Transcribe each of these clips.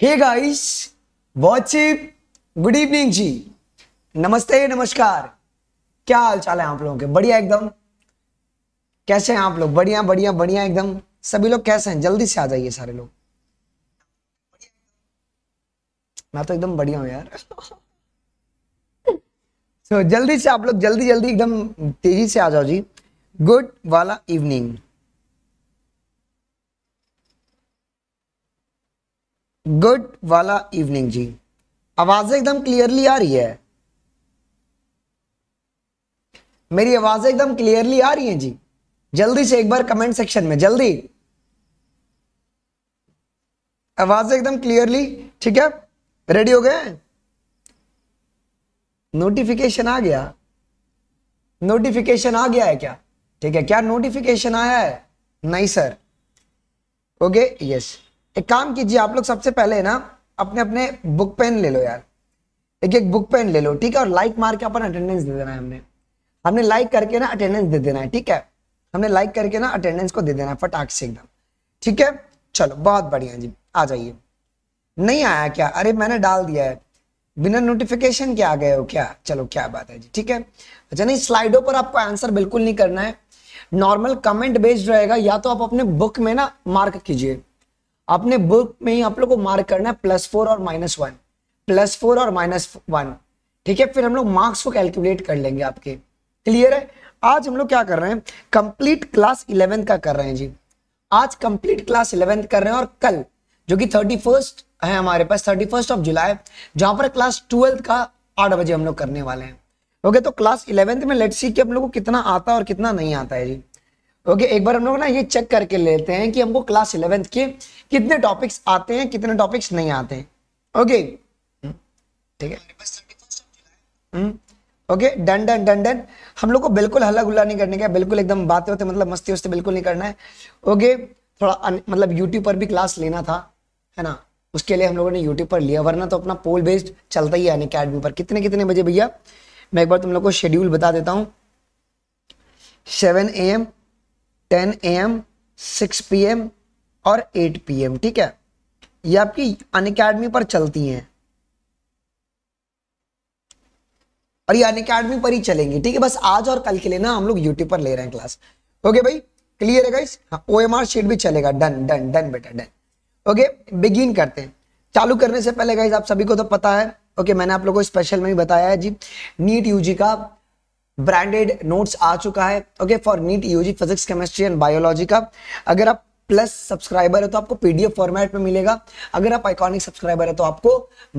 हे guys what's up good evening जी नमस्ते नमस्कार क्या हाल चाल है आप लोगों के बढ़िया एकदम कैसे हैं आप लोग बढ़िया बढ़िया बढ़िया एकदम सभी लोग कैसे हैं जल्दी से आ जाइए सारे लोग मैं तो एकदम बढ़िया हूँ यार so, जल्दी से आप लोग जल्दी जल्दी एकदम तेजी से आ जाओ जी गुड वाला इवनिंग गुड वाला इवनिंग जी आवाज एकदम क्लियरली आ रही है मेरी आवाज एकदम क्लियरली आ रही है जी जल्दी से एक बार कमेंट सेक्शन में जल्दी आवाज एकदम क्लियरली ठीक है रेडी हो गए नोटिफिकेशन आ गया नोटिफिकेशन आ गया है क्या ठीक है क्या नोटिफिकेशन आया है नहीं सर ओके यस एक काम कीजिए आप लोग सबसे पहले ना अपने अपने बुक पेन ले लो यार एक एक बुक पेन ले लो ठीक है और लाइक मार के अपन अटेंडेंस दे देना है हमने हमने लाइक करके ना अटेंडेंस दे देना है ठीक है हमने लाइक करके ना अटेंडेंस को दे देना है फटाक से एकदम ठीक है चलो बहुत बढ़िया जी आ जाइए नहीं आया क्या अरे मैंने डाल दिया है बिना नोटिफिकेशन के आ गए हो क्या चलो क्या बात है जी ठीक है अच्छा नहीं स्लाइडो पर आपको आंसर बिल्कुल नहीं करना है नॉर्मल कमेंट बेस्ड रहेगा या तो आप अपने बुक में ना मार्क कीजिए अपने बुक में ही आप लोग को मार्क करना है प्लस फोर और माइनस वन प्लस फोर और माइनस वन ठीक है फिर हम लोग मार्क्स को कैलकुलेट कर लेंगे आपके क्लियर है आज हम लोग क्या कर रहे हैं कंप्लीट क्लास इलेवेंथ का कर रहे हैं जी आज कंप्लीट क्लास इलेवेंथ कर रहे हैं और कल जो कि थर्टी फर्स्ट है हमारे पास थर्टी फर्स्ट ऑफ जुलाई जहां पर क्लास ट्वेल्थ का आठ बजे हम लोग करने वाले हैं ओके तो क्लास इलेवेंथ में लेट्स सी कि हम लोग को कितना आता है और कितना नहीं आता है जी ओके एक बार हम लोग ना ये चेक करके लेते हैं कि हमको क्लास इलेवेंथ के कितने टॉपिक्स आते हैं कितने टॉपिक्स नहीं आते हैं ओके हम्म, ठीक है okay done done done done हम लोग को बिल्कुल हल्ला गुल्ला नहीं करने का बिल्कुल एकदम बातें होते मतलब मस्ती वस्ती बिल्कुल नहीं करना है ओके थोड़ा अन, मतलब यूट्यूब पर भी क्लास लेना था है ना उसके लिए हम लोगों ने यूट्यूब पर लिया वरना तो अपना पोल बेस्ड चलता ही है अकेडमी पर कितने कितने बजे भैया मैं एक बार तुम लोग को शेड्यूल बता देता हूँ seven A M ten A M six P M और एट पी एम ठीक है ये आपकी अन अकेडमी पर चलती हैं और ये अन अकेडमी पर ही चलेंगी ठीक है बस आज और कल के लिए ना हम लोग यूट्यूब पर ले रहे हैं क्लास ओके भाई क्लियर है ओ एम आर शीट भी चलेगा डन डन डन बेटा डन ओके बिगिन करते हैं चालू करने से पहले गाइज आप सभी को तो पता है ओके okay, मैंने आप लोगों को स्पेशल में भी बताया है जी नीट यूजी का ब्रांडेड नोट्स आ चुका है okay for NEET UG physics chemistry and biology का अगर आप प्लस सब्सक्राइबर है तो आपको पीडीएफ फॉर्मेट में मिलेगा अगर आप आइकॉनिक सब्सक्राइबर है तो आपको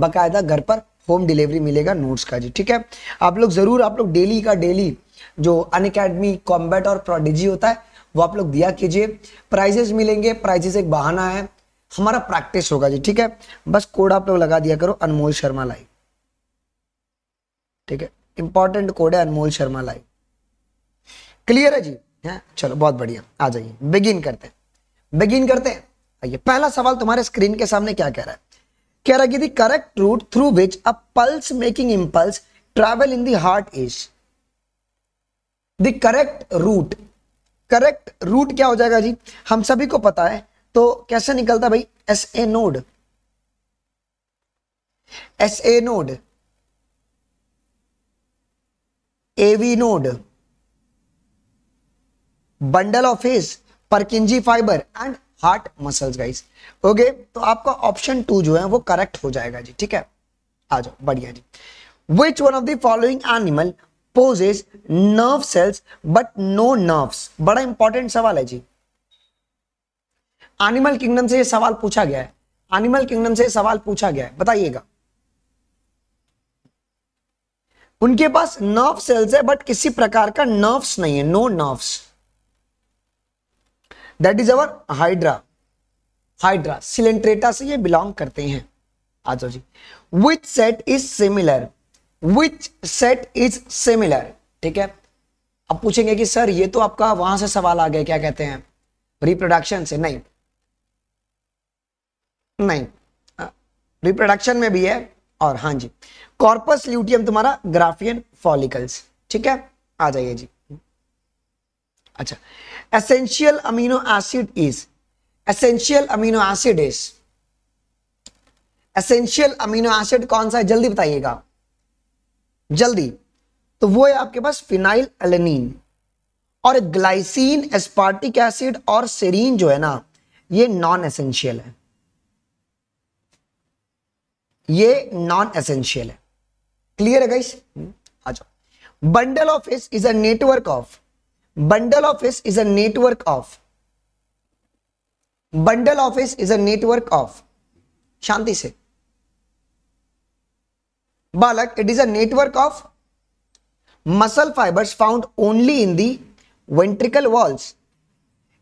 बकायदा घर पर होम डिलीवरी मिलेगा नोट्स का जी ठीक है आप लोग जरूर आप लोग डेली का डेली जो अन अकेडमी कॉम्बैट और प्रोडिजी होता है वो आप लोग दिया कीजिए प्राइजेस मिलेंगे प्राइजेस एक बहाना है हमारा प्रैक्टिस होगा जी ठीक है बस कोड आप लोग लगा दिया करो अनमोल शर्मा लाइव ठीक है इंपॉर्टेंट कोड है अनमोल शर्मा लाइव क्लियर है जी है चलो बहुत बढ़िया आ जाइए बिगिन करते हैं बिगिन करते हैं आइए पहला सवाल तुम्हारे स्क्रीन के सामने क्या कह रहा है कह रहा है कि correct route through which a pulse making impulse travel in the heart is the correct route correct route क्या हो जाएगा जी हम सभी को पता है तो कैसे निकलता भाई S A node S A node AV node bundle of his Purkinje fibre and heart muscles guys okay तो आपका ऑप्शन टू जो है वो करेक्ट हो जाएगा जी ठीक है आ जाओ बढ़िया जी which one of the following animal possess nerve cells but no nerves बड़ा इंपॉर्टेंट सवाल है जी एनिमल किंगडम से ये सवाल पूछा गया है एनिमल किंगडम से सवाल पूछा गया है बताइएगा उनके पास नर्व सेल्स है बट किसी प्रकार का नर्व्स नहीं है no nerves that is our hydra hydra coelenterata से ये बिलोंग करते हैं आ जी which set is similar which set is similar ठीक है अब पूछेंगे कि सर ये तो आपका वहां से सवाल आ गया क्या कहते हैं रिप्रोडक्शन से नहीं नहीं रिप्रोडक्शन में भी है और हाँ जी कॉर्पस ल्यूटियम तुम्हारा ग्राफियन फॉलिकल्स ठीक है आ जाइए जी अच्छा essential amino acid is essential amino acid is essential amino acid कौन सा है जल्दी बताइएगा जल्दी तो वो है आपके पास फिनाइल एलेनिन और ग्लाइसिन एस्पार्टिक एसिड और सेरीन जो है ना ये नॉन एसेंशियल है ये नॉन एसेंशियल है क्लियर है गाइस hmm. आ जाओ bundle of His is a network of bundle of His is a network of bundle of His is a network of शांति से बालक it is a network of muscle fibres found only in the ventricle walls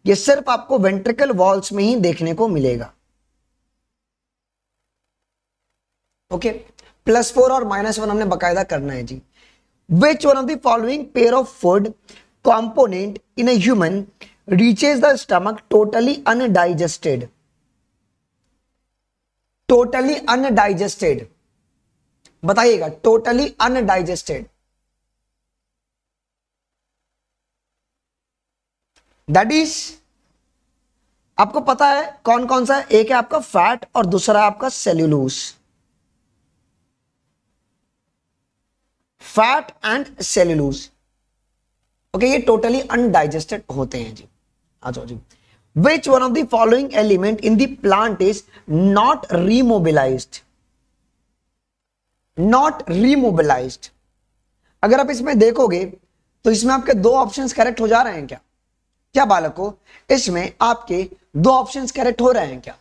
ये सिर्फ आपको ventricle walls में ही देखने को मिलेगा ओके प्लस फोर और माइनस वन हमने बकायदा करना है जी which one of the following pair of food component in human reaches the stomach totally undigested totally undigested बताइएगा टोटली अनडाइजेस्टेड दैट इज आपको पता है कौन कौन सा है? एक है आपका फैट और दूसरा आपका cellulose fat and cellulose okay ये टोटली अनडाइजेस्टेड होते हैं जी आ जाओ जी which one of the following element in the plant is not remobilised not remobilised अगर आप इसमें देखोगे तो इसमें आपके दो ऑप्शंस करेक्ट हो जा रहे हैं क्या क्या बालको इसमें आपके दो ऑप्शंस करेक्ट हो रहे हैं क्या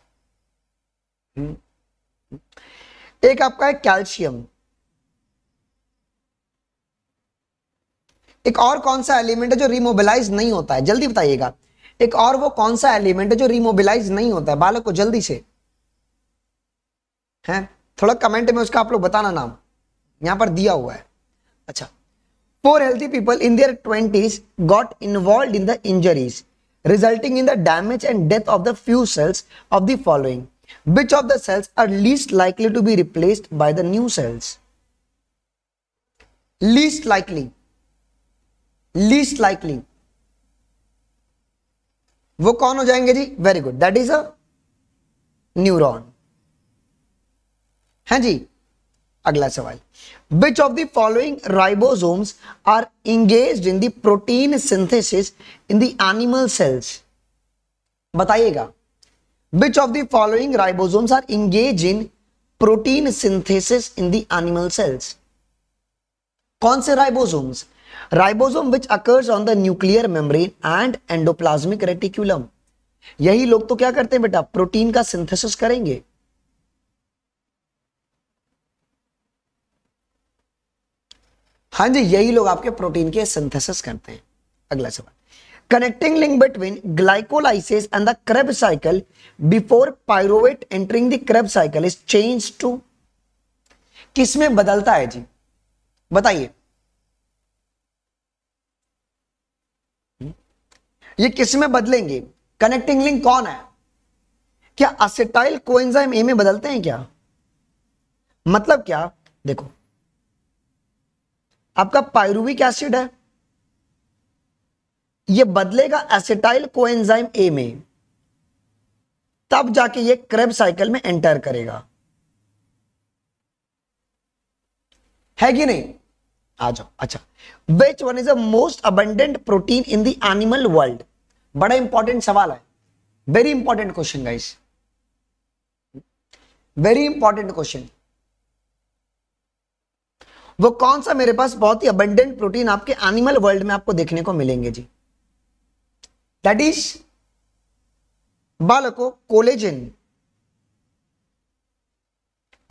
हम्म। एक आपका है कैल्शियम एक और कौन सा एलिमेंट है जो रिमोबिलाईज नहीं होता है जल्दी बताइएगा एक और वो कौन सा एलिमेंट है जो रिमोबिलाईज नहीं होता है बालक को जल्दी से है थोड़ा कमेंट में उसका आप लोग बताना नाम यहां पर दिया हुआ है अच्छा four healthy people in their twenties got involve in the injuries resulting in the damage and death of the few cells of the following which of the cells are least likely to be replaced by the new cells least likely least likely वो कौन हो जाएंगे जी very good that is a neuron है जी अगला सवाल which of the following ribosomes are engage in the protein synthesis in the animal cells बताइएगा which of the following ribosomes are engage in protein synthesis in the animal cells कौन से ribosomes ribosome which occurs on the nuclear membrane and endoplasmic reticulum यही लोग तो क्या करते हैं बेटा प्रोटीन का सिंथेसिस करेंगे हाँ जी यही लोग आपके प्रोटीन के सिंथेसिस करते हैं अगला सवाल connecting link between glycolysis and the Kreb cycle before pyruvate entering the Kreb cycle is change to किसमें बदलता है जी बताइए ये किस में बदलेंगे कनेक्टिंग लिंक कौन है क्या असिटाइल कोएंजाइम ए में बदलते हैं क्या मतलब क्या देखो आपका पायरुविक एसिड है ये बदलेगा एसिटाइल कोएंजाइम ए में तब जाके ये क्रेब साइकिल में एंटर करेगा है कि नहीं आ जाओ अच्छा which one is a most abundant protein in the animal world बड़ा इंपॉर्टेंट सवाल है very important question guys very important question वो कौन सा मेरे पास बहुत ही अबेंडेंट प्रोटीन आपके एनिमल वर्ल्ड में आपको देखने को मिलेंगे जी दैट इज बालको कोलेजिन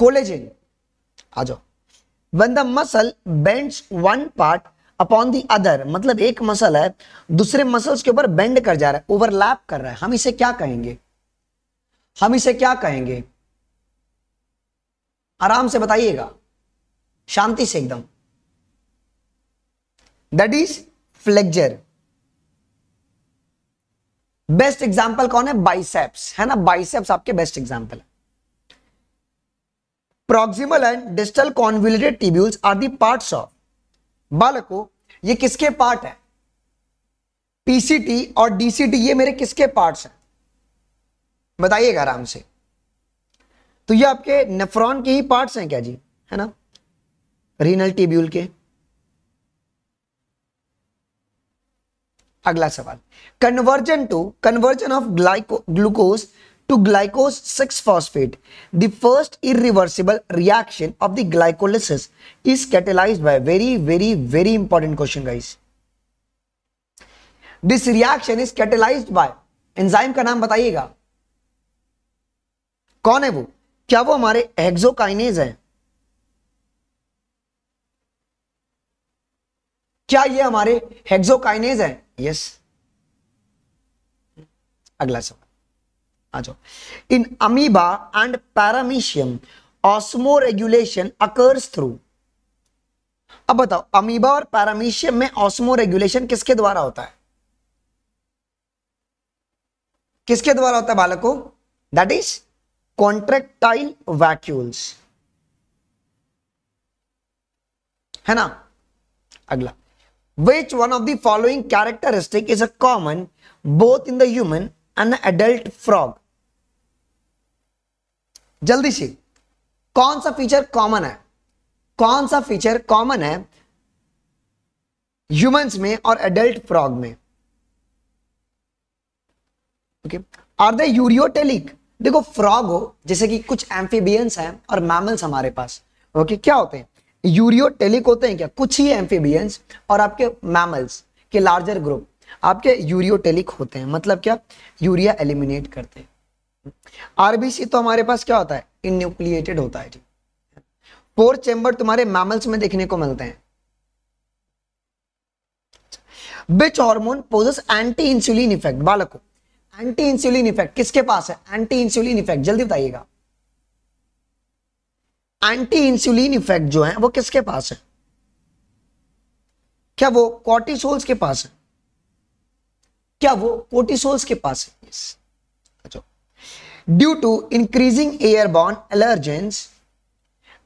कोलेजिन आ जाओ one the muscle bends one part upon the other मतलब एक मसल है दूसरे मसल्स के ऊपर बेंड कर जा रहा है ओवरलैप कर रहा है हम इसे क्या कहेंगे हम इसे क्या कहेंगे आराम से बताइएगा शांति से एकदम that is flexor best example कौन है बाइसेप्स है ना बाइसेप्स आपके बेस्ट एग्जाम्पल है proximal and distal convoluted tubules are the parts of बालको ये किसके पार्ट है पीसीटी और डीसीटी ये मेरे किसके पार्ट्स हैं बताइएगा आराम से तो ये आपके नेफ्रॉन के ही पार्ट्स हैं क्या जी है ना रीनल टिब्यूल के अगला सवाल conversion to conversion of glyco glucose to glycose 6-phosphate. The first irreversible reaction of the glycolysis is catalyzed by very, very, very important question guys. This reaction is catalyzed by enzyme का नाम बताइएगा कौन है वो क्या वो हमारे hexokinase है क्या ये हमारे हेक्सोकाइनेज है यस yes. अगला सवाल आ जाओ in amoeba and paramecium regulation occurs through अब बताओ अमीबा और पैरामीशियम में ऑस्मो रेगुलेशन किसके द्वारा होता है किसके द्वारा होता है बालकों दैट इज कॉन्ट्रेक्टाइल वैक्यूल्स है ना अगला which one of the following characteristic is a common both in the human and the frog जल्दी से कौन सा फीचर कॉमन है कौन सा फीचर कॉमन है ह्यूमंस में और एडल्ट फ्रॉग में ओके आर दे यूरियोटेलिक देखो फ्रॉग हो जैसे कि कुछ एम्फीबियंस हैं और मैमल्स हमारे पास ओके क्या होते हैं यूरियोटेलिक होते हैं क्या कुछ ही एम्फीबियंस और आपके मैमल्स के लार्जर ग्रुप आपके यूरियोटेलिक होते हैं मतलब क्या यूरिया एलिमिनेट करते हैं आरबीसी तो हमारे पास क्या होता है इन्यूक्लिएटेड होता है जी पोर चेंबर तुम्हारे मैमल्स में देखने को मिलते हैं which hormone poses anti insulin effect बालको एंटी इंसुलिन इफेक्ट किसके पास है एंटी इंसुलिन इफेक्ट जल्दी बताइएगा एंटी इंसुलिन इफेक्ट जो है वो किसके पास है क्या वो कॉर्टिसोल्स के पास है क्या वो कोर्टिसोल्स के पास है yes. Due to increasing airborne allergens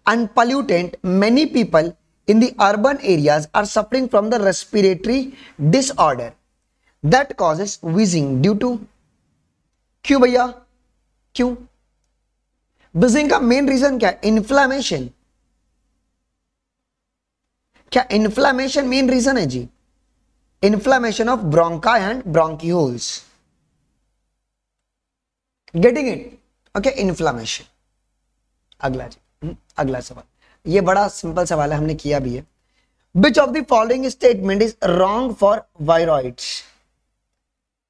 and pollutant, many people in the urban areas are suffering from the respiratory disorder that causes wheezing due to क्यों भैया क्यों बिजिंग का मेन रीजन क्या है इन्फ्लामेशन क्या इन्फ्लामेशन मेन रीजन है जी inflammation of bronchi and bronchioles getting it okay inflammation अगला जी हम्म, अगला सवाल ये बड़ा सिंपल सवाल है हमने किया भी है which of the following statement is wrong for viroid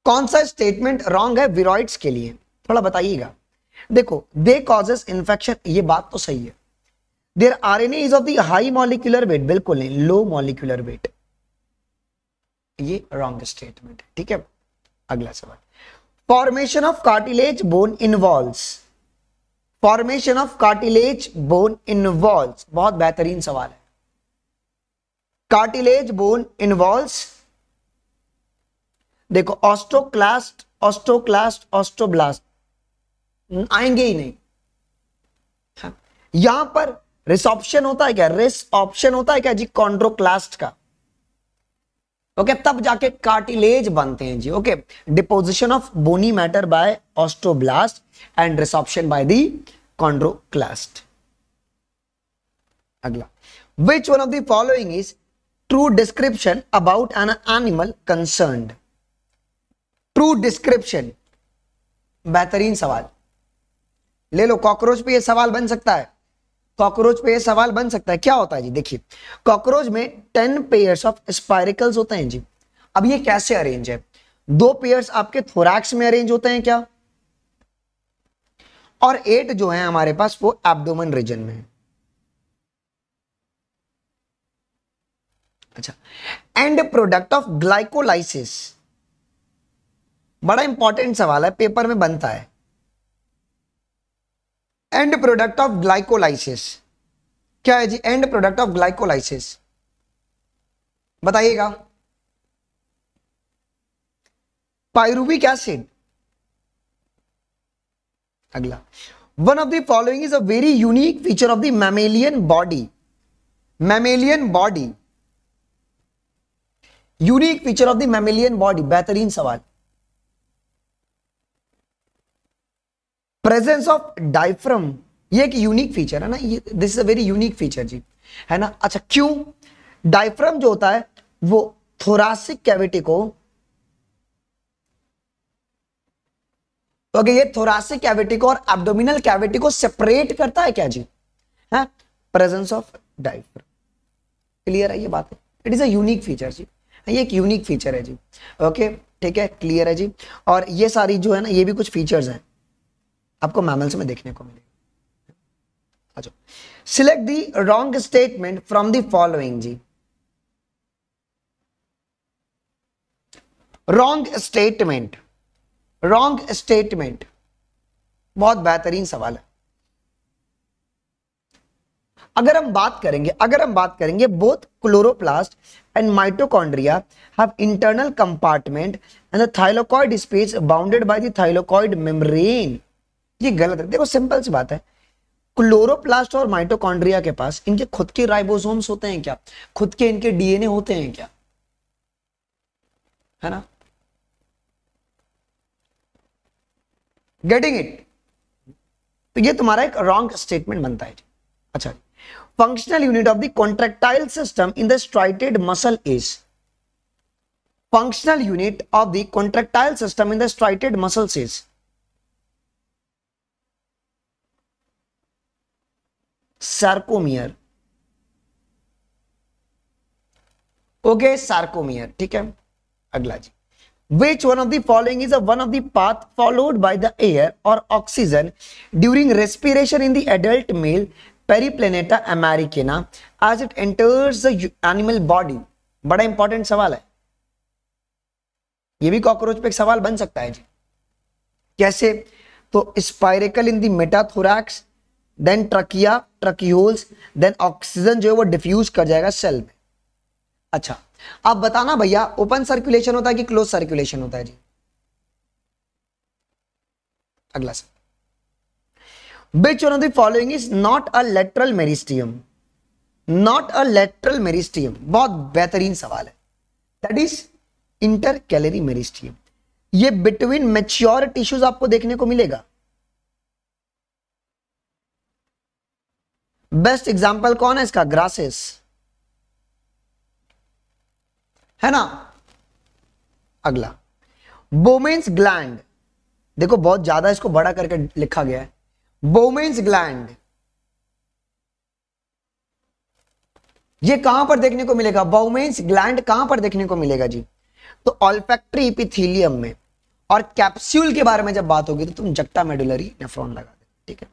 कौन सा स्टेटमेंट रॉन्ग है विरोइड्स के लिए थोड़ा बताइएगा देखो दे कॉजेस इन्फेक्शन ये बात तो सही है they're R N A's of the high molecular weight बिल्कुल नहीं लो मॉलिक्यूलर वेट ये रॉन्ग स्टेटमेंट है ठीक है अगला सवाल formation of cartilage bone involve formation of cartilage bone involve बहुत बेहतरीन सवाल है कार्टिलेज बोन इन्वॉल्व देखो ऑस्टोक्लास्ट ऑस्टोक्लास्ट ऑस्टोब्लास्ट आएंगे ही नहीं हाँ। यहां पर रिसॉप्शन होता है क्या रिस ऑप्शन होता है क्या जी कॉन्ड्रोक्लास्ट का ओके तब जाके कार्टिलेज बनते हैं जी okay deposition of bony matter by osteoblast and resorption by the chondroclast अगला which one of the following is true description about an animal concern true description बेहतरीन सवाल ले लो कॉकरोच पे ये सवाल बन सकता है कॉकरोच पे सवाल बन सकता है क्या होता है जी देखिए कॉकरोच में टेन पेयर्स ऑफ स्पाइरिकल्स होते हैं जी अब ये कैसे अरेंज है दो पेयर्स आपके थोरैक्स में अरेंज होते हैं क्या और एट जो है हमारे पास वो एब्डोमन रीजन में अच्छा एंड प्रोडक्ट ऑफ ग्लाइकोलाइसिस बड़ा इंपॉर्टेंट सवाल है पेपर में बनता है एंड प्रोडक्ट ऑफ ग्लाइकोलाइसिस क्या है जी एंड प्रोडक्ट ऑफ ग्लाइकोलाइसिस बताइएगा पायरूबिक एसिड अगला one of the following is a very unique feature of the mammalian body mammalian body unique feature of the mammalian body बेहतरीन सवाल presence of diaphragm ये एक unique feature है ना ये this is a very unique feature जी है ना अच्छा क्यों डायफ्रम जो होता है वो थोरासिक कैविटी को ओके तो ये थोरासिक कैविटी को और एब्डोमिनल कैविटी को सेपरेट करता है क्या जी है प्रेजेंस ऑफ डायफ्रम क्लियर है ये बात इट इज अक फीचर जी हाँ, ये एक यूनिक फीचर है जी ओके ठीक है क्लियर है जी और ये सारी जो है ना ये भी कुछ फीचर्स हैं आपको मैमल्स में देखने को मिलेगा select the wrong statement from the following जी रॉन्ग स्टेटमेंट रॉन्ग स्टेटमेंट बहुत बेहतरीन सवाल है अगर हम बात करेंगे अगर हम बात करेंगे both chloroplast and mitochondria have internal compartment and the thylakoid space bounded by the thylakoid membrane ये गलत है देखो सिंपल सी बात है क्लोरोप्लास्ट और माइटोकॉन्ड्रिया के पास इनके खुद के राइबोसोम्स होते हैं क्या खुद के इनके डीएनए होते हैं क्या है ना गेटिंग इट तो ये तुम्हारा एक रॉन्ग स्टेटमेंट बनता है अच्छा functional unit of the contractile system in the striated muscle is functional unit of the contractile system in the striated muscle is sarcomere okay sarcomere ठीक है अगला जी which one of the following is a one of the path followed by the air और oxygen during respiration in the adult male Periplaneta americana as it enters animal body बड़ा important सवाल है ये भी कॉकरोच पे एक सवाल बन सकता है जी कैसे तो spiracle in the metathorax then trachea tracheoles then oxygen जो है वो डिफ्यूज कर जाएगा सेल में अच्छा आप बताना भैया ओपन सर्कुलेशन होता है कि क्लोज सर्कुलेशन होता है जी अगला sir which one of the following is not a lateral meristem not a lateral meristem बहुत बेहतरीन सवाल है that is intercalary meristem ये बिटवीन मेच्योर टिश्यूज आपको देखने को मिलेगा बेस्ट एग्जाम्पल कौन है इसका ग्रासेस है ना अगला बोमेन्स ग्लैंड देखो बहुत ज्यादा इसको बड़ा करके लिखा गया है बोमेन्स ग्लैंड ये कहां पर देखने को मिलेगा बोमेन्स ग्लैंड कहां पर देखने को मिलेगा जी तो ऑल्फेक्ट्री इपिथीलियम में और कैप्स्यूल के बारे में जब बात होगी तो तुम जट्टा मेडुलरी नेफ्रॉन लगा दे ठीक है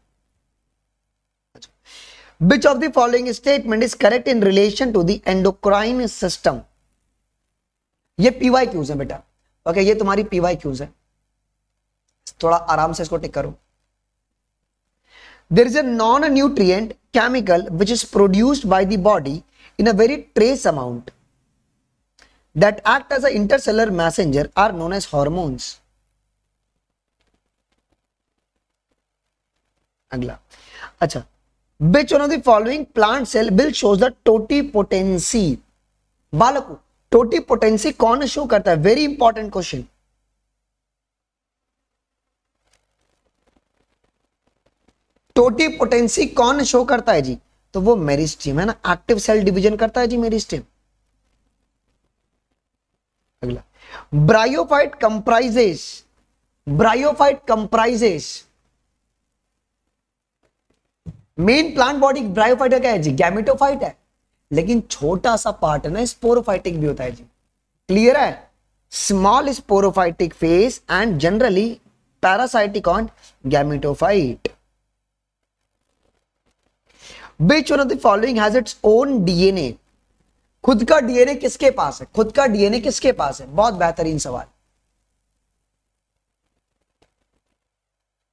which of the following statement is correct in relation to the endocrine ये पीवाई क्यूज है बेटा ओके ये तुम्हारी पीवाई क्यूज है थोड़ा आराम से इसको टिक करो there is a non nutrient chemical which is produced by the body in a very trace amount that act as a intercellular messenger are known as hormones अगला अच्छा Which one of the following plant cell will shows the totipotency? बालकों totipotency कौन show करता है very important question totipotency कौन show करता है जी तो वो मेरिस्टेम है ना एक्टिव सेल डिविजन करता है जी मेरिस्टेम अगला bryophyte comprises bryophyte comprises main plant body bryophyta क्या है जी गैमेटोफाइट है लेकिन छोटा सा पार्ट है ना स्पोरोफाइटिक भी होता है जी क्लियर है small sporophytic phase and generally parasitic on gametophyte which one of the following has its own DNA खुद का डीएनए किसके पास है खुद का डीएनए किसके पास है बहुत बेहतरीन सवाल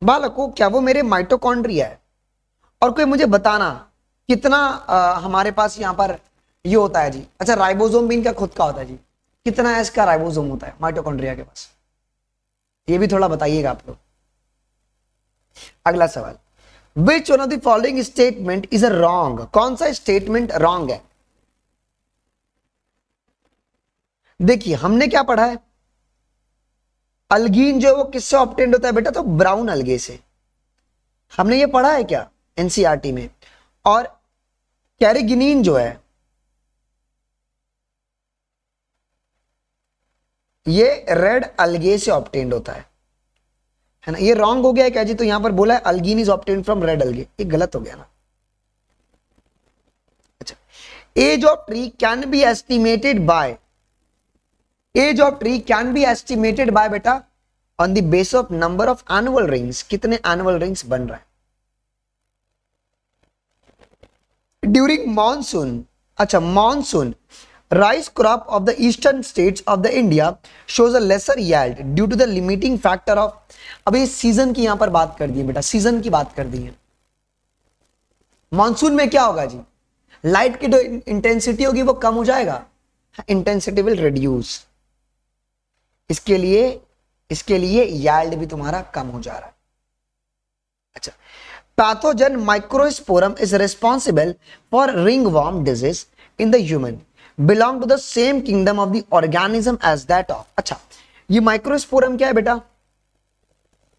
बालको क्या वो मेरे माइटोकॉन्ड्रिया है और कोई मुझे बताना कितना आ, हमारे पास यहाँ पर ये होता है जी अच्छा राइबोसोम भी इनका खुद का होता है जी कितना है इसका राइबोसोम होता है माइटोकॉन्ड्रिया के पास ये भी थोड़ा बताइएगा आप लोग अगला सवाल which one of following statement is a wrong कौन सा स्टेटमेंट रॉन्ग है देखिए हमने क्या पढ़ा है अलगीन जो है वो किससे ऑप्टेंड होता है बेटा तो ब्राउन अलगे से हमने ये पढ़ा है क्या एनसीआरटी में और कैरेगिनीन जो है ये रेड अलगे से ऑप्टेंड होता है है ना ये रॉन्ग हो गया है क्या जी तो यहां पर बोला है algin is obtained from red algae ये गलत हो गया ना अच्छा age of tree can be estimated by age of tree can be estimated by बेटा on the base of number of annual rings कितने एनुअल रिंग्स बन रहे हैं ड्यूरिंग मानसून अच्छा monsoon rice crop of the eastern state of the India shows a due to the limiting factor of अभी season की यहां पर बात कर दी बेटा सीजन की बात कर दी है मानसून में क्या होगा जी लाइट की जो इंटेंसिटी होगी वो कम हो जाएगा इंटेंसिटी विल रिड्यूस इसके लिए इसके लिए याल्ड भी तुम्हारा कम हो जा रहा है अच्छा pathogen microsporum is responsible for ringworm disease in the human belong to the same kingdom of the organism as that of अच्छा ये माइक्रोस्पोरम क्या है बेटा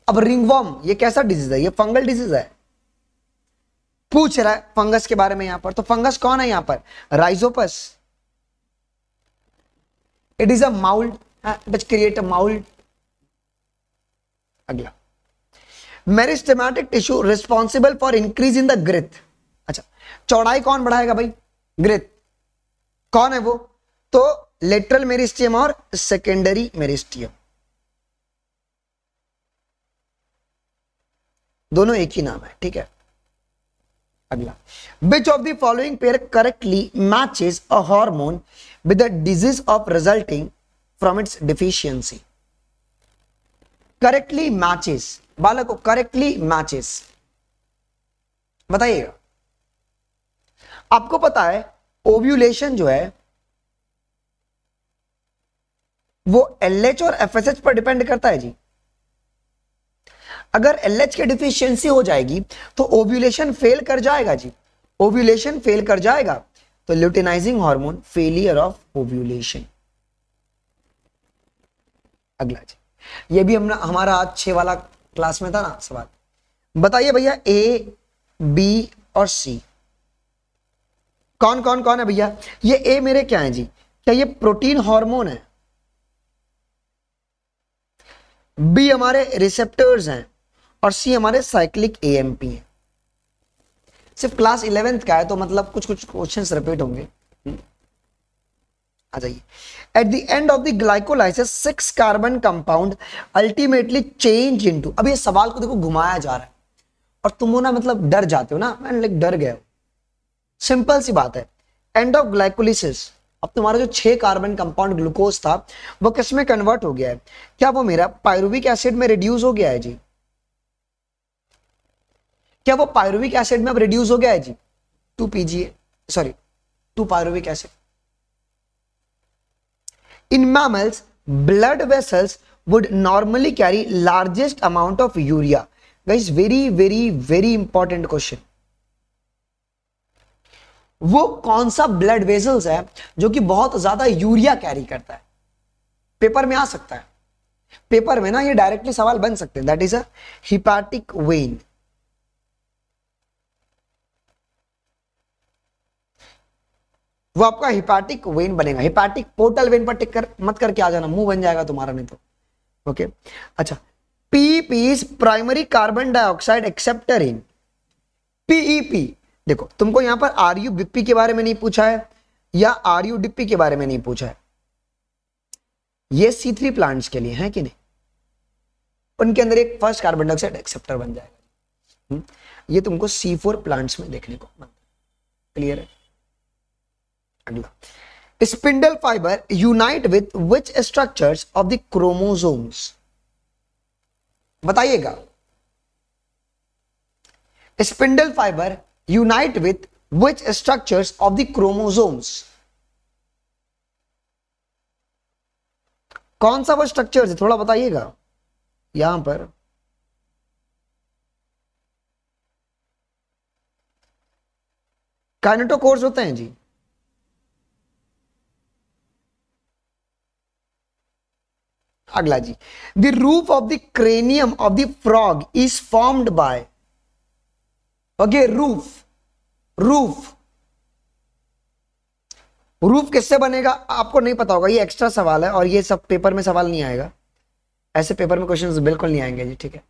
अब रिंगवॉर्म ये कैसा डिजीज है ये फंगल डिजीज है पूछ रहा है फंगस के बारे में यहां पर तो फंगस कौन है यहां पर Rhizopus it is a mould uh, which create a mould अगला meristematic tissue responsible for increase in the girth अच्छा चौड़ाई कौन बढ़ाएगा भाई ग्रिथ कौन है वो तो लेटरल मेरिस्टियम और सेकेंडरी मेरिस्टियम दोनों एक ही नाम है ठीक है अगला which of the following pair correctly matches a hormone with the disease of resulting from its deficiency correctly matches बालक को करेक्टली मैचेस बताइएगा आपको पता है ओव्यूलेशन जो है वो एलएच और एफएसएच पर डिपेंड करता है जी अगर एलएच की डिफिशियंसी हो जाएगी तो ओव्यूलेशन फेल कर जाएगा जी ओव्यूलेशन फेल कर जाएगा तो luteinizing hormone failure of ovulation अगला जी ये भी हमारा आज छे वाला क्लास में था ना सवाल बताइए भैया ए बी और सी कौन कौन कौन है भैया ये ए मेरे क्या है जी क्या ये प्रोटीन हार्मोन है बी हमारे रिसेप्टर्स हैं और सी हमारे साइक्लिक एएमपी है सिर्फ क्लास इलेवेंथ का है तो मतलब कुछ कुछ क्वेश्चंस रिपीट होंगे आ जाइए at the end of the glycolysis six carbon compound ultimately change into अब ये सवाल को देखो घुमाया जा रहा है और तुम ना मतलब डर जाते हो ना मैं लाइक डर गए हो सिंपल सी बात है एंड ऑफ ग्लाइकोलिसिस अब तुम्हारा जो छह कार्बन कंपाउंड ग्लूकोज था वो किस में कन्वर्ट हो गया है क्या वो मेरा पायरुविक एसिड में रिड्यूस हो गया है जी क्या वो पायरुविक एसिड में अब रिड्यूस हो गया है जी to PGA sorry to pyruvic acid in mammals blood vessels would normally carry largest amount of urea guys very very very important question वो कौन सा ब्लड वेसल्स है जो कि बहुत ज्यादा यूरिया कैरी करता है पेपर में आ सकता है पेपर में ना ये डायरेक्टली सवाल बन सकते हैं that is a hepatic vein वो आपका हिपाटिक वेन बनेगा हिपाटिक पोर्टल वेन पर टिक कर मत करके आ जाना मुंह बन जाएगा तुम्हारा नहीं तो ओके अच्छा PP primary carbon dioxide acceptor in PEP देखो तुमको यहां पर आर यू बीपी के बारे में नहीं पूछा है या आर यू डीपी के बारे में नहीं पूछा है ये सी थ्री प्लांट्स के लिए है कि नहीं उनके अंदर एक फर्स्ट कार्बन डाइऑक्साइड एक्सेप्टर बन जाएगा हम्म? ये तुमको सी फोर प्लांट्स में देखने को मिलता है क्लियर है spindle fibre unite with which structures of the chromosomes बताइएगा spindle fibre unite with which structures of the chromosomes कौन सा वो स्ट्रक्चर है थोड़ा बताइएगा यहां पर कोर्स होते हैं जी अगला जी the roof of the cranium of the frog is formed by okay roof roof roof किससे बनेगा आपको नहीं पता होगा ये एक्स्ट्रा सवाल है और ये सब पेपर में सवाल नहीं आएगा ऐसे पेपर में क्वेश्चंस बिल्कुल नहीं आएंगे जी ठीक है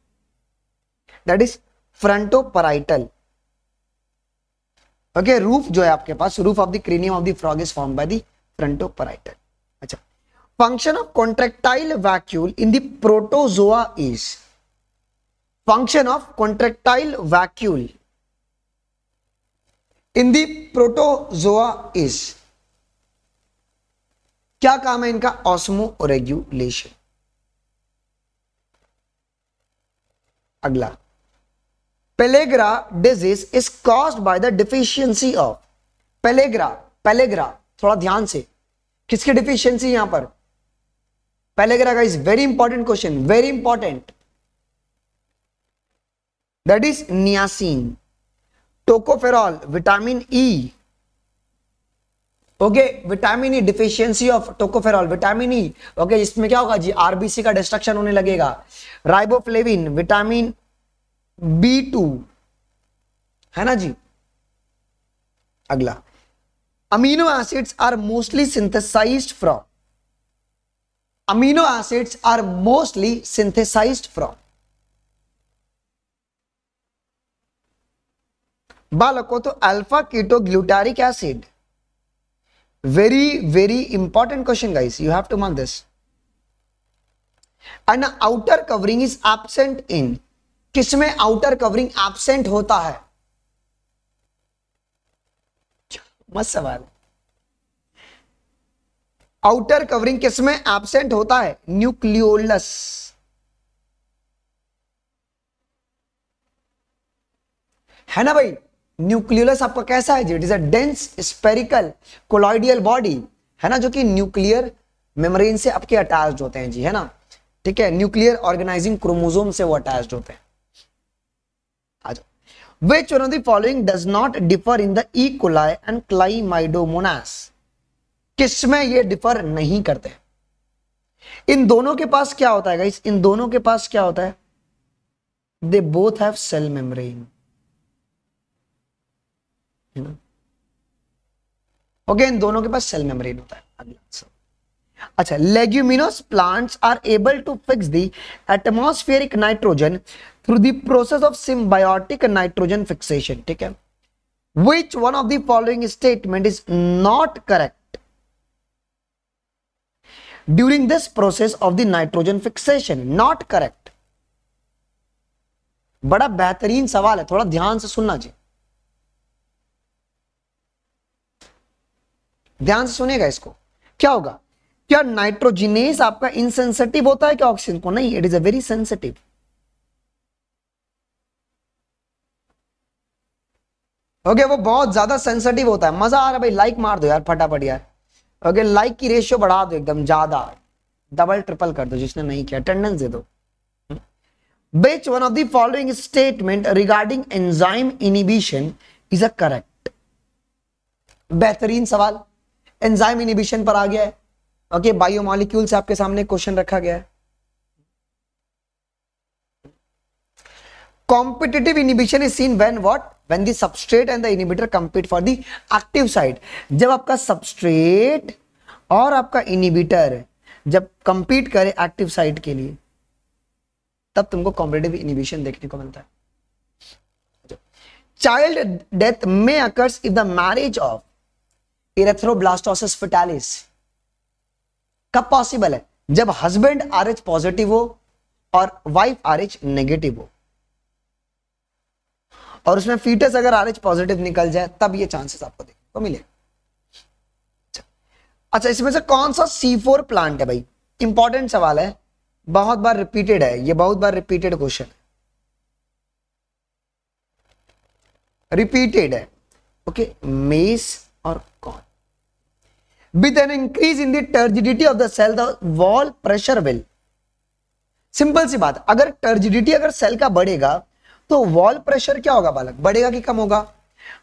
that is parietal okay roof जो है आपके पास roof of the cranium of the frog is form by the parietal function of contractile vacuole in the protozoa is function of contractile vacuole in the protozoa is क्या काम है इनका osmoregulation अगला pellagra disease is cause by the deficiency of pellagra pellagra थोड़ा ध्यान से किसकी deficiency यहां पर पहले कह करा is very important question very important that is niacin tocopherol vitamin E okay vitamin E deficiency of tocopherol vitamin E okay इसमें क्या होगा जी आरबीसी का डिस्ट्रक्शन होने लगेगा राइबोफ्लेविन विटामिन बी टू है ना जी अगला amino acids are mostly synthesized from amino acids are mostly synthesized from बालको तो alpha keto glutaric acid very very important question guys you have to mark this and outer covering is absent in किसमें outer covering absent होता है मत सवाल outer covering किसमें absent होता है न्यूक्लियोलस है ना भाई न्यूक्लियोलस आपका कैसा है जी it is a dense spherical colloidal body है ना जो कि न्यूक्लियर मेम्ब्रेन से आपके अटैच होते हैं जी है ना ठीक है न्यूक्लियर ऑर्गेनाइजिंग क्रोमोजोम से वो अटैच होते हैं Which one of the following does following does not differ in coli and Chlamydomonas? किस में ये डिफर नहीं करते इन दोनों के पास क्या होता है गाइस इन दोनों के पास क्या होता है they both have cell membrane okay इन दोनों के पास सेल मेम्ब्रेन होता है अच्छा leguminous plants are able to fix the atmospheric nitrogen through the process of symbiotic nitrogen fixation ठीक है which one of the following statement is not correct during this process of the nitrogen fixation not correct बड़ा बेहतरीन सवाल है थोड़ा ध्यान से सुनना जी ध्यान से सुनेगा इसको क्या होगा क्या नाइट्रोजिनेस आपका इनसेंसिटिव होता है क्या ऑक्सीजन को नहीं it is a very sensitive okay वो बहुत ज्यादा सेंसिटिव होता है मजा आ रहा है भाई लाइक मार दो यार फटाफट यार अगर लाइक की रेशियो बढ़ा दो एकदम ज्यादा डबल ट्रिपल कर दो जिसने नहीं किया अटेंडेंस दे दो which one of the following statement regarding enzyme inhibition is a correct बेहतरीन सवाल एंजाइम इनिबिशन पर आ गया है ओके बायोमोलिक्यूल से आपके सामने क्वेश्चन रखा गया है competitive inhibition is seen when what when the substrate and the inhibitor compete for the active site जब आपका सबस्ट्रेट और आपका इनिबिटर जब कंपीट करे एक्टिव साइट के लिए तब तुमको कॉम्पिटेटिव इनिबिशन देखने को मिलता है चाइल्ड डेथ में occurs if the marriage of erythroblastosis fetalis कब पॉसिबल है जब हस्बैंड आरएच पॉजिटिव हो और वाइफ आरएच नेगेटिव हो और उसमें फीटस अगर आर पॉजिटिव निकल जाए तब ये चांसेस आपको देखने को तो मिलेगा अच्छा।, अच्छा इसमें से कौन सा सी फोर प्लांट है भाई इंपॉर्टेंट सवाल है बहुत बार रिपीटेड है ये बहुत बार रिपीटेड क्वेश्चन है रिपीटेड है ओके मेस और कॉन with an increase in turgidity of the cell the wall pressure will simple सी बात अगर टर्जिडिटी अगर सेल का बढ़ेगा तो वॉल प्रेशर क्या होगा बालक बढ़ेगा कि कम होगा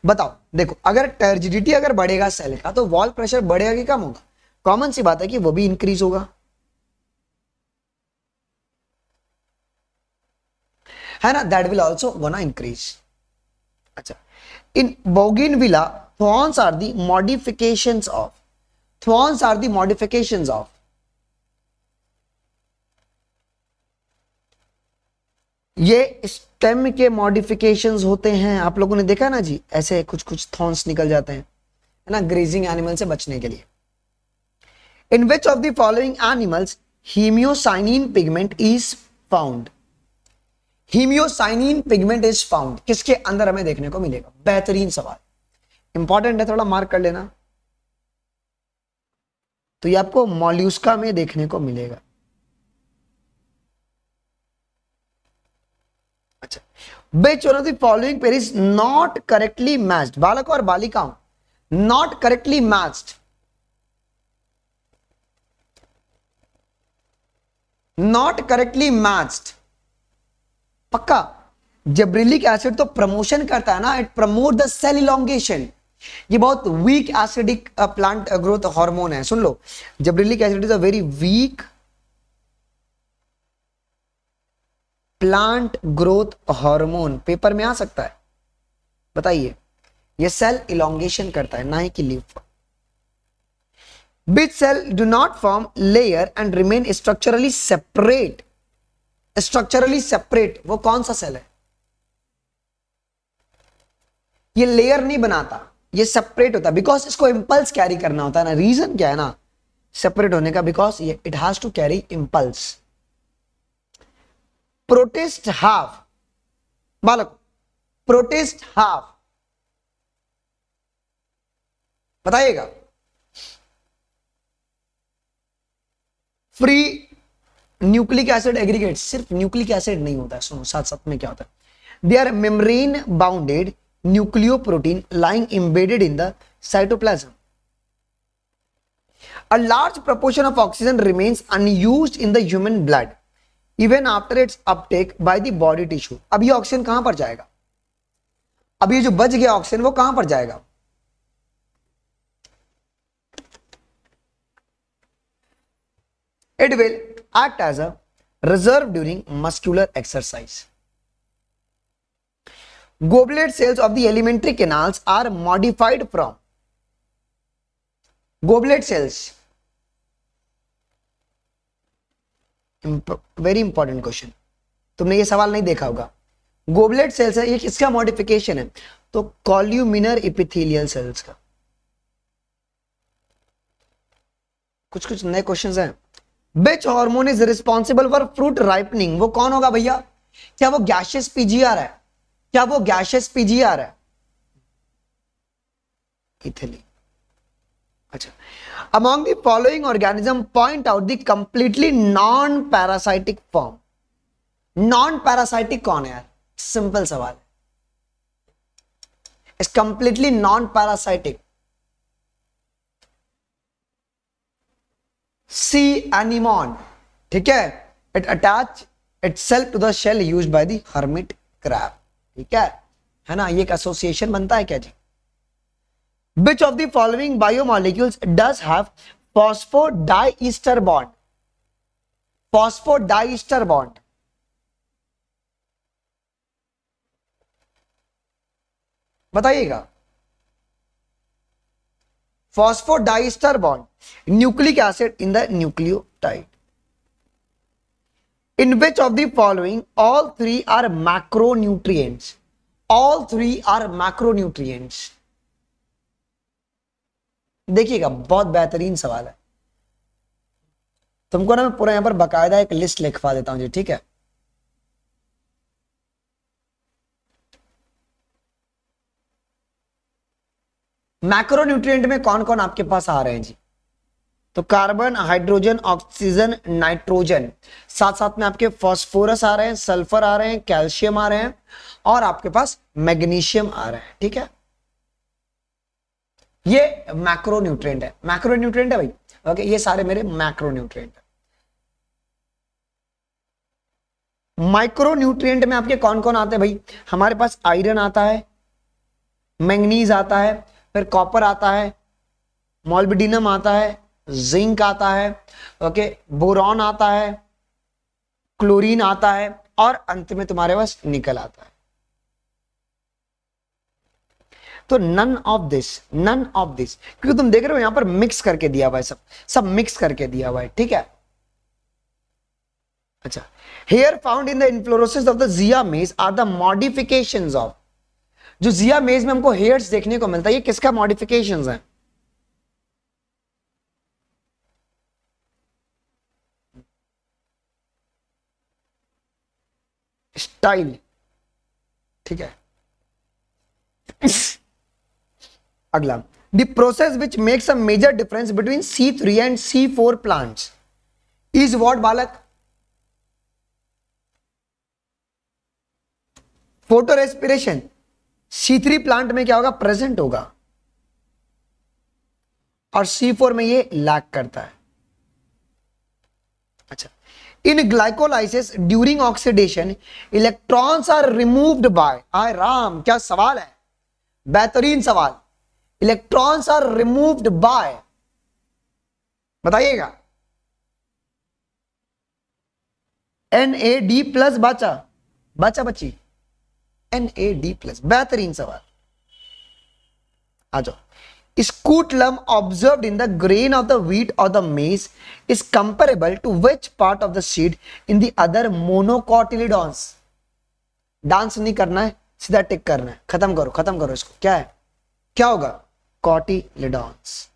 बताओ देखो अगर टर्जिडिटी अगर बढ़ेगा सेल का तो वॉल प्रेशर बढ़ेगा कि कम होगा कॉमन सी बात है कि वो भी इंक्रीज होगा है ना दैट विल ऑल्सो ना इंक्रीज अच्छा bougainvillea thorns are the modifications of thorns are the modifications of ये स्टेम के मॉडिफिकेशंस होते हैं आप लोगों ने देखा ना जी ऐसे कुछ कुछ थॉन्स निकल जाते हैं है ना ग्रेजिंग एनिमल से बचने के लिए in which of the following animals haemocyanin pigment is found haemocyanin pigment is found किसके अंदर हमें देखने को मिलेगा बेहतरीन सवाल इंपॉर्टेंट है थोड़ा मार्क कर लेना तो ये आपको मॉल्यूस्का में देखने को मिलेगा अच्छा of following pair is not correctly matched बालकों और बालिकाओं not correctly matched not correctly matched पक्का जब्रिलिक एसिड तो प्रमोशन करता है ना it promote the cell elongation ये बहुत weak acidic plant growth hormone है सुन लो gibberellic acid is a very weak plant growth hormone paper में आ सकता है बताइए ये सेल इलोंगेशन करता है ना ही कि leave which cell do not form layer and remain structurally separate structurally separate वो कौन सा सेल है ये लेयर नहीं बनाता ये सेपरेट होता बिकॉज इसको इंपल्स कैरी करना होता है ना रीजन क्या है ना सेपरेट होने का बिकॉज ये it has to carry impulse protists have बालक प्रोटेस्ट हाफ बताइएगा फ्री न्यूक्लिक एसिड एग्रीगेट सिर्फ न्यूक्लिक एसिड नहीं होता है सुनो साथ साथ में क्या होता है they are membrane bounded nucleoprotein lying embedded in the cytoplasm a large proportion of oxygen remains unused in the human blood even after its uptake by the body tissue अब ये ऑक्सीजन कहां पर जाएगा अब ये जो बच गया ऑक्सीजन वो कहां पर जाएगा it will act as a reserve during muscular exercise goblet cells of the alimentary canals are modified from goblet cells very important question तुमने ये सवाल नहीं देखा होगा गोबलेट सेल्स है ये किसका मॉडिफिकेशन है तो कॉल्यूमिनर इपिथेलियल सेल्स का कुछ कुछ नए क्वेश्चंस हैं which hormone is responsible for fruit ripening वो कौन होगा भैया क्या वो गैशियस पीजीआर है क्या वो गैशियस पीजीआर है इथेली अच्छा among the following organism point out the completely non parasitic form non parasitic कौन है यार सिंपल सवाल is completely non parasitic sea anemone ठीक है it attach itself to the shell use by the hermit crab ठीक है है ना ये एक एसोसिएशन बनता है क्या जी Which of the following biomolecules does have phosphodiester bond? Phosphodiester bond. बताइएगा phosphodiester bond nucleic acid in the nucleotide in which of the following all three are macronutrients all three are macronutrients देखिएगा बहुत बेहतरीन सवाल है तुमको ना मैं पूरा यहां पर बाकायदा एक लिस्ट लिखवा देता हूं जी ठीक है मैक्रोन्यूट्रिएंट में कौन कौन आपके पास आ रहे हैं जी तो कार्बन हाइड्रोजन ऑक्सीजन नाइट्रोजन साथ साथ में आपके फॉस्फोरस आ रहे हैं सल्फर आ रहे हैं कैल्शियम आ रहे हैं और आपके पास मैग्नीशियम आ रहे हैं ठीक है ये मैक्रो न्यूट्रेंट है मैक्रो न्यूट्रेंट है भाई ओके ये सारे मेरे मैक्रो न्यूट्रेंट है माइक्रो न्यूट्रिएंट में आपके कौन कौन आते हैं भाई हमारे पास आयरन आता है मैंगनीज आता है फिर कॉपर आता है मोलबिडिनम आता है जिंक आता है ओके बोरॉन आता है क्लोरीन आता है और अंत में तुम्हारे पास निकल आता है तो none of this none of this क्योंकि तुम देख रहे हो यहां पर मिक्स करके दिया हुआ है सब सब मिक्स करके दिया हुआ है ठीक है अच्छा hair found in the inflorescence of the Zea mays are the modification of जो जिया मेज में हमको हेयर्स देखने को मिलता है ये किसका मॉडिफिकेशन है स्टाइल ठीक है अगला the process which makes a major difference between C three and C four plants is what बालक photorespiration C three plant में क्या होगा प्रेजेंट होगा और सी फोर में ये लैक करता है अच्छा in glycolysis during oxidation electrons are removed by आय राम क्या सवाल है बेहतरीन सवाल इलेक्ट्रॉन्स आर रिमूव्ड बाय बताइएगा एन ए डी प्लस बाचा बाचा बच्ची एन ए डी प्लस बेहतरीन सवाल आ जाओ scutellum observe in the grain of the wheat और the maize is comparable to which part of the seed in the other monocotyledons dance नहीं करना है सीधा टिक करना है खत्म करो खत्म करो इसको क्या है क्या होगा cotyledons.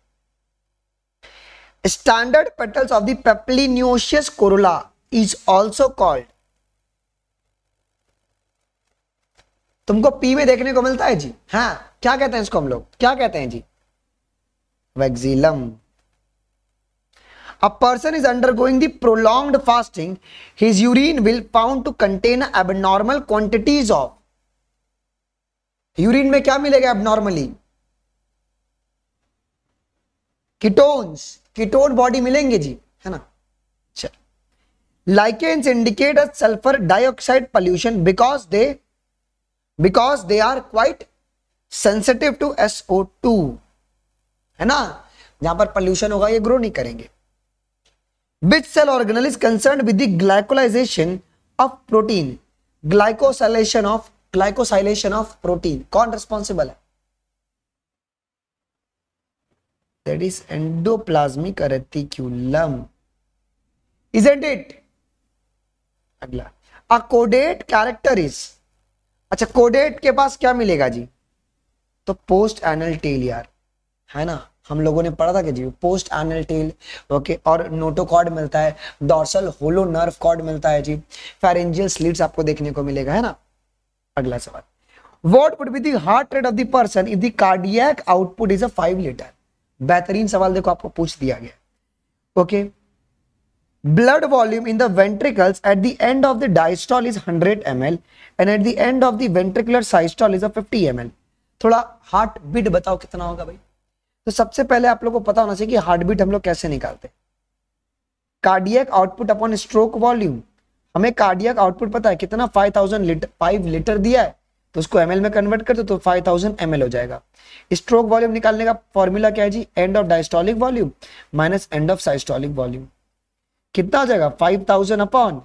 Standard petals of the papilionaceous corolla is also called तुमको पी में देखने को मिलता है जी हाँ क्या कहते हैं इसको हम लोग क्या कहते हैं जी vexillum A person is undergoing the prolonged fasting, his urine will found to contain abnormal quantities of. Urine में क्या मिलेगा एबनॉर्मली कीटोन्स कीटोन बॉडी मिलेंगे जी है ना अच्छा। lichens indicate a sulfur dioxide pollution because they because they are quite sensitive to to है ना जहां पर पॉल्यूशन होगा ये ग्रो नहीं करेंगे which cell organelle is concern with the glycolization of protein glycosylation of glycosylation of protein कौन responsible है that is endoplasmic reticulum isn't it अगला a codate character is अच्छा कोडेट के पास क्या मिलेगा जी तो पोस्ट एनल टेल यार है ना हम लोगों ने पढ़ा था कि जी पोस्ट एनल टेल ओके और नोटोकॉर्ड मिलता है डॉर्सल होलो नर्व कॉर्ड मिलता है जी फेरेंजियल स्लिट्स आपको देखने को मिलेगा है ना अगला सवाल what would be the heart rate of the person if the cardiac output is a five litre बेहतरीन सवाल देखो आपको पूछ दिया गया okay blood volume in the ventricles at the end of the diastole is 100 ml and at the end of the ventricular systole is 50 ml थोड़ा heart beat बताओ कितना होगा भाई तो सबसे पहले आप लोग को पता होना चाहिए कि हार्ट बीट हम लोग कैसे निकालते cardiac output upon stroke volume हमें कार्डियक आउटपुट पता है कितना 5000 लीटर 5 लीटर दिया है तो उसको एम में कन्वर्ट कर दो तो फाइव थाउजेंड हो जाएगा स्ट्रोक वॉल्यूम निकालने का फॉर्मूला क्या है जी end of diastolic volume minus end of systolic volume कितना आ जाएगा five thousand upon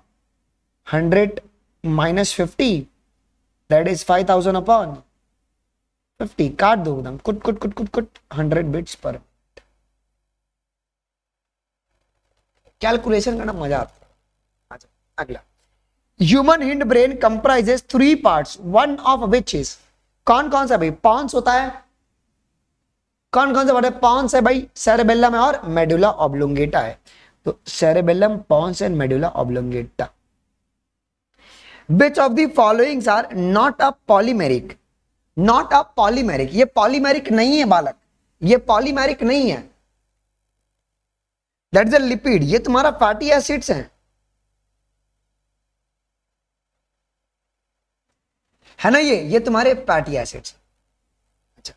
hundred minus fifty that is five thousand upon fifty काट दो एकदम कुट कुट कुट कुट कुट हंड्रेड बिट्स पर कैलकुलेशन करना मजा आता है अगला human hind brain comprises three parts one of which is कौन कौन सा भाई पॉन्स होता है कौन कौन सा वर्ड है पॉन्स है भाई सेरेबेलम है और मेडुला ऑब्लोंगेटा है तो cerebellum pons and medulla oblongata which of the followings are not a polymeric not a polymeric ये पॉलीमेरिक नहीं है बालक ये पॉलीमेरिक नहीं है दैट इज अ लिपिड ये तुम्हारा फैटी एसिड्स हैं है ना ये ये तुम्हारे फैटी एसिड्स अच्छा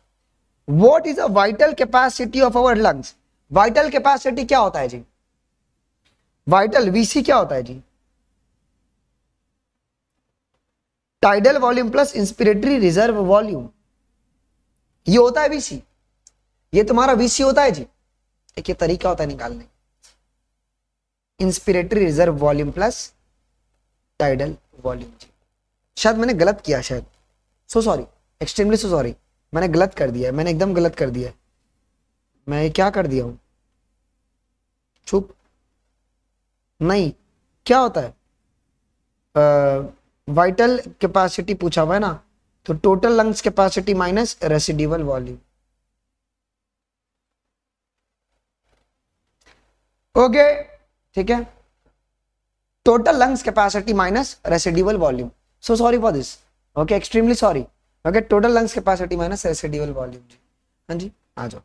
what is a vital capacity of our lungs vital capacity क्या होता है जी वाइटल वीसी क्या होता है जी tidal volume plus inspiratory reserve volume ये होता है वीसी ये तुम्हारा वीसी होता है जी एक ये तरीका होता है निकालने inspiratory reserve volume plus tidal volume जी शायद मैंने गलत किया शायद so sorry extremely so sorry मैंने गलत कर दिया मैंने एकदम गलत कर दिया है मैं ये क्या कर दिया हूँ चुप नहीं क्या होता है वाइटल वाइटल कैपेसिटी पूछा हुआ है ना तो total lungs capacity minus residual volume okay ठीक है total lungs capacity minus residual volume so sorry for this okay extremely sorry okay total lungs capacity minus residual volume जी हाँ जी आ जाओ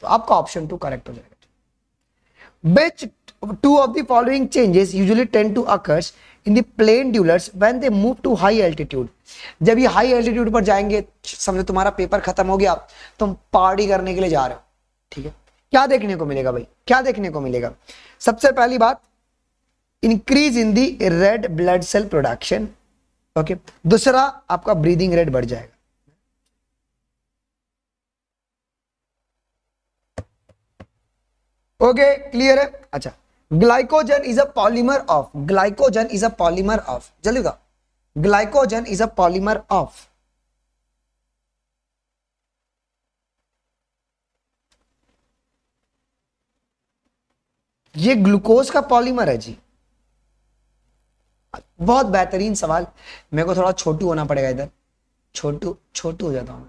तो आपका ऑप्शन 2 करेक्ट हो जाएगा which two of the following changes usually tend to occurs in the plain dwellers when they move to high altitude जब ये हाई एल्टीट्यूड पर जाएंगे समझो तुम्हारा पेपर खत्म हो गया तुम पार्टी करने के लिए जा रहे हो ठीक है क्या देखने को मिलेगा भाई क्या देखने को मिलेगा सबसे पहली बात increase in the red blood cell production okay दूसरा आपका ब्रीदिंग रेट बढ़ जाएगा ओके क्लियर है अच्छा glycogen is a polymer of glycogen is a polymer of चलेगा glycogen is a polymer of ये ग्लूकोज का पॉलीमर है जी बहुत बेहतरीन सवाल मेरे को थोड़ा छोटू होना पड़ेगा इधर छोटू छोटू हो जाता हूँ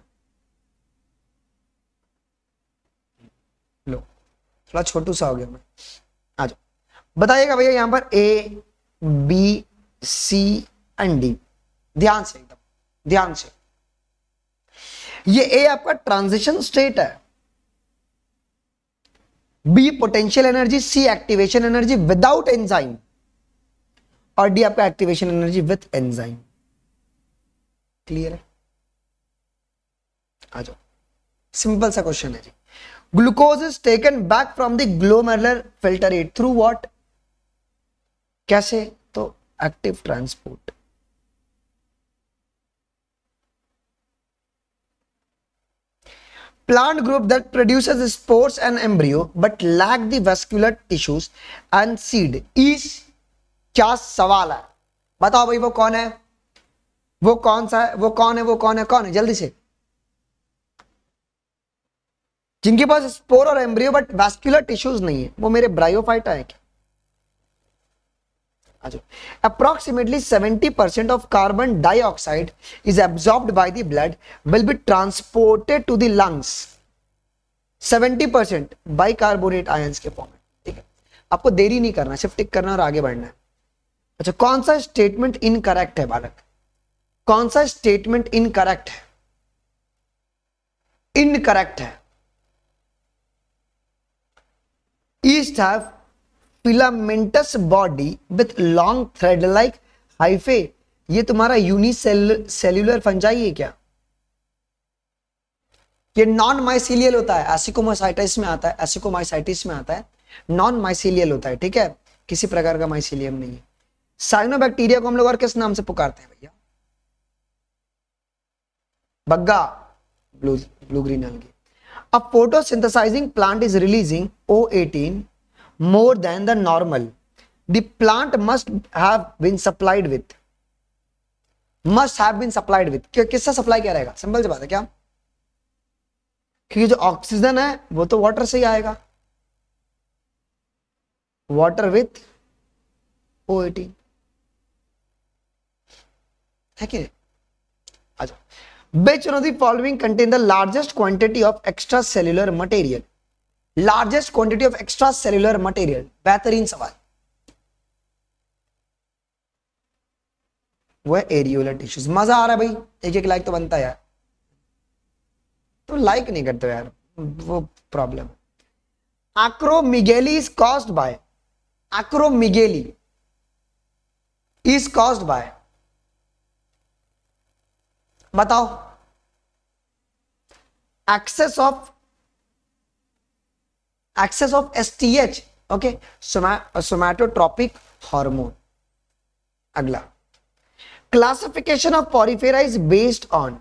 लो थोड़ा छोटू सा हो गया मैं आ जाओ बताइएगा भैया यहाँ पर A B C and D ध्यान से एकदम ध्यान से ये ए आपका ट्रांजिशन स्टेट है B potential energy C activation energy without enzyme और डी आपका activation energy with enzyme clear है आ जाओ सिंपल सा क्वेश्चन है जी glucose is taken back from the glomerular filtrate through what कैसे तो active transport plant group that produces spores and embryo but lack the vascular tissues and seed is क्या सवाल है बताओ भाई वो कौन है वो कौन सा है वो कौन है वो कौन है कौन है जल्दी से जिनके पास स्पोर और एम्ब्रियो बट वैस्कुलर टिश्यूज नहीं है वो मेरे ब्रायोफाइट है क्या approximately 70% of carbon dioxide is absorbed by will be transported to the lungs seventy percent 70% carbonate ion के फॉर्म में ठीक है आपको देरी नहीं करना सिर्फ टिक करना और आगे बढ़ना है अच्छा कौन सा स्टेटमेंट इनकरेक्ट है बालक कौन सा स्टेटमेंट इनकरेक्ट है इनकरेक्ट है yeast have filamentous body with long thread like hyphae ये तुम्हारा यूनिसेल सेल्यूलर फंजाई है क्या ये नॉन माइसिलियल होता है एसिकोमाइसाइटिस में आता है एसिकोमाइसाइटिस में आता है नॉन माइसिलियल होता है ठीक है किसी प्रकार का माइसिलियम नहीं है साइनोबैक्टीरिया को हम लोग और किस नाम से पुकारते हैं भैया बग्गा blue blue green algae a photosynthesising plant is releasing O18 more than the normal the plant must have been supplied with must have been supplied with क्यों किससे सप्लाई किया रहेगा सिंपल से बात है क्या क्योंकि जो ऑक्सीजन है वो तो वाटर से ही आएगा वाटर विथ ओ एटीन है कि अच्छा which following contain the largest quantity of extracellular material largest quantity of extracellular material बेहतरीन सवाल वो है एरियोलर टिश्यूज मजा आ रहा है भाई एक एक लाइक तो बनता है यार तो लाइक नहीं करते यार वो प्रॉब्लम है is is by by is is by बताओ excess of excess of S T H okay somatotropic hormone अगला classification of Porifera is based on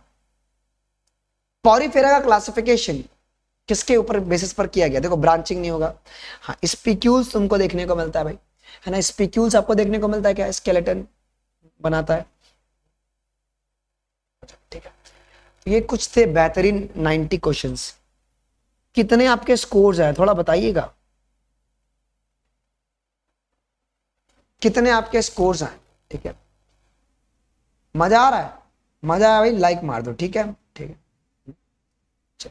Porifera का क्लासिफिकेशन किसके ऊपर बेसिस पर किया गया देखो ब्रांचिंग नहीं होगा हाँ स्पीक्यूल्स तुमको देखने को मिलता है भाई है ना स्पीक्यूल्स आपको देखने को मिलता है क्या स्केलेटन बनाता है ये कुछ थे बेहतरीन 90 क्वेश्चंस कितने आपके स्कोर्स आए थोड़ा बताइएगा कितने आपके स्कोर्स आए ठीक है मजा आ रहा है मजा आया भाई लाइक मार दो ठीक है ठीक है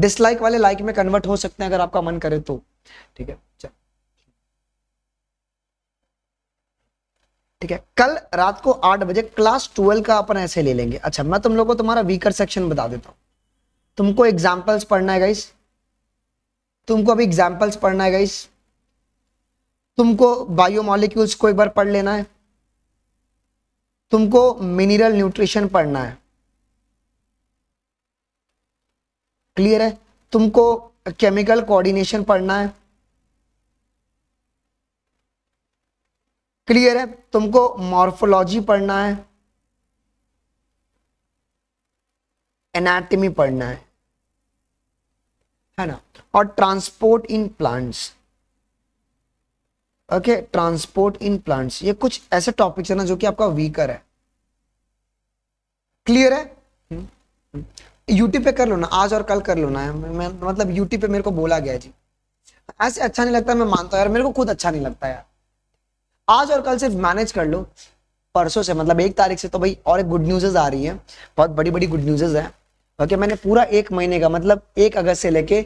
डिसलाइक वाले लाइक में कन्वर्ट हो सकते हैं अगर आपका मन करे तो ठीक है चल ठीक है कल रात को आठ बजे क्लास ट्वेल्व का अपन ऐसे ले लेंगे अच्छा मैं तुम लोग को तुम्हारा वीकर सेक्शन बता देता हूँ तुमको एग्जाम्पल्स पढ़ना है गाइस तुमको अभी एग्जाम्पल्स पढ़ना है गाइस तुमको बायोमोलिक्यूल्स को एक बार पढ़ लेना है तुमको मिनरल न्यूट्रिशन पढ़ना है क्लियर है तुमको केमिकल कोऑर्डिनेशन पढ़ना है क्लियर है तुमको मॉर्फोलॉजी पढ़ना है एनाटमी पढ़ना है है ना और transport in plants okay transport in plants ये कुछ ऐसे टॉपिक्स है ना जो कि आपका वीकर है क्लियर है यूट्यूब पे कर लो ना आज और कल कर लो ना मैं, मतलब यूट्यूब पे मेरे को बोला गया जी ऐसे अच्छा नहीं लगता मैं मानता हूँ यार मेरे को खुद अच्छा नहीं लगता यार आज और कल सिर्फ मैनेज कर लो परसों से मतलब एक तारीख से तो भाई और एक गुड न्यूजेज आ रही है बहुत बड़ी बड़ी गुड न्यूजेज है ओके okay, मैंने पूरा एक महीने का मतलब एक अगस्त से लेके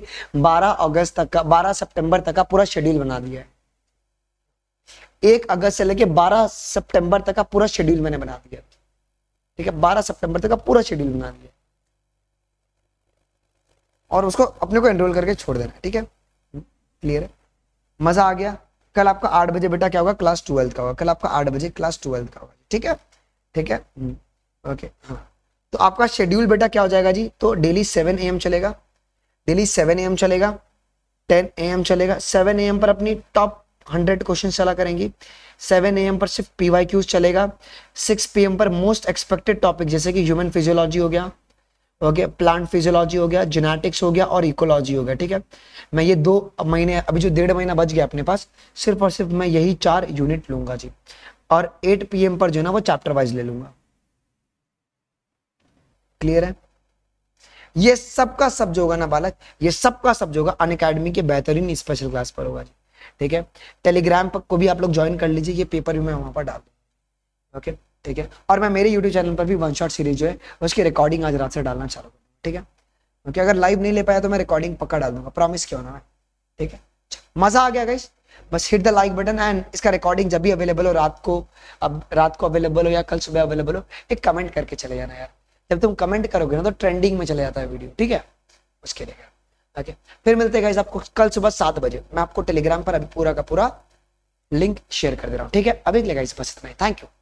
12 अगस्त तक का 12 सितंबर तक का पूरा शेड्यूल बना दिया है एक अगस्त से लेके 12 सितंबर तक का पूरा शेड्यूल मैंने बना दिया ठीक है 12 सितंबर तक का पूरा शेड्यूल बना दिया और उसको अपने को एनरोल करके छोड़ देना ठीक है क्लियर hmm, है मजा आ गया कल आपका आठ बजे बेटा क्या होगा क्लास ट्वेल्थ का होगा कल आपका आठ बजे क्लास ट्वेल्थ का होगा ठीक है ठीक है ओके हम्म। हाँ तो आपका शेड्यूल बेटा क्या हो जाएगा जी तो डेली सेवन ए चलेगा डेली सेवन ए चलेगा टेन ए चलेगा सेवन ए पर अपनी टॉप हंड्रेड क्वेश्चन चला करेंगी सेवन ए पर सिर्फ पी क्यूज चलेगा सिक्स पी पर मोस्ट एक्सपेक्टेड टॉपिक जैसे कि ह्यूमन फिजियोलॉजी हो गया हो गया प्लांट फिजियोलॉजी हो गया जेनेटिक्स हो गया और इकोलॉजी हो गया ठीक है मैं ये दो महीने अभी जो डेढ़ महीना बच गया अपने पास सिर्फ और सिर्फ मैं यही चार यूनिट लूंगा जी और 8 पीएम पर जो है ना वो चैप्टर वाइज ले लूंगा क्लियर है ये सबका सब जो होगा ना बालक ये सबका सब जो होगा अन अकेडमी के बेहतरीन स्पेशल क्लास पर होगा जी ठीक है टेलीग्राम पर को भी आप लोग ज्वाइन कर लीजिए ये पेपर भी मैं वहां पर डाल दूँ ओके ठीक है और मैं मेरे यूट्यूब चैनल पर भी वन शॉट सीरीज जो है उसकी रिकॉर्डिंग आज रात से डालना चाहूंगा ठीक है क्योंकि अगर लाइव नहीं ले पाया तो मैं रिकॉर्डिंग पक्का डाल दूंगा प्रॉमिस क्यों ना मैं ठीक है मजा आ गया गाइस बस hit the like button and इसका रिकॉर्डिंग जब भी अवेलेबल हो रात को अब रात को अवेलेबल हो या कल सुबह अवेलेबल हो एक कमेंट करके चले जाना यार जब तुम कमेंट करोगे ना तो ट्रेंडिंग में चले जाता है वीडियो ठीक है उसके लिए ओके फिर मिलते हैं आपको कल सुबह सात बजे मैं आपको टेलीग्राम पर अभी पूरा का पूरा लिंक शेयर कर दे रहा हूँ ठीक है अभी के लिए बस इतना ही थैंक यू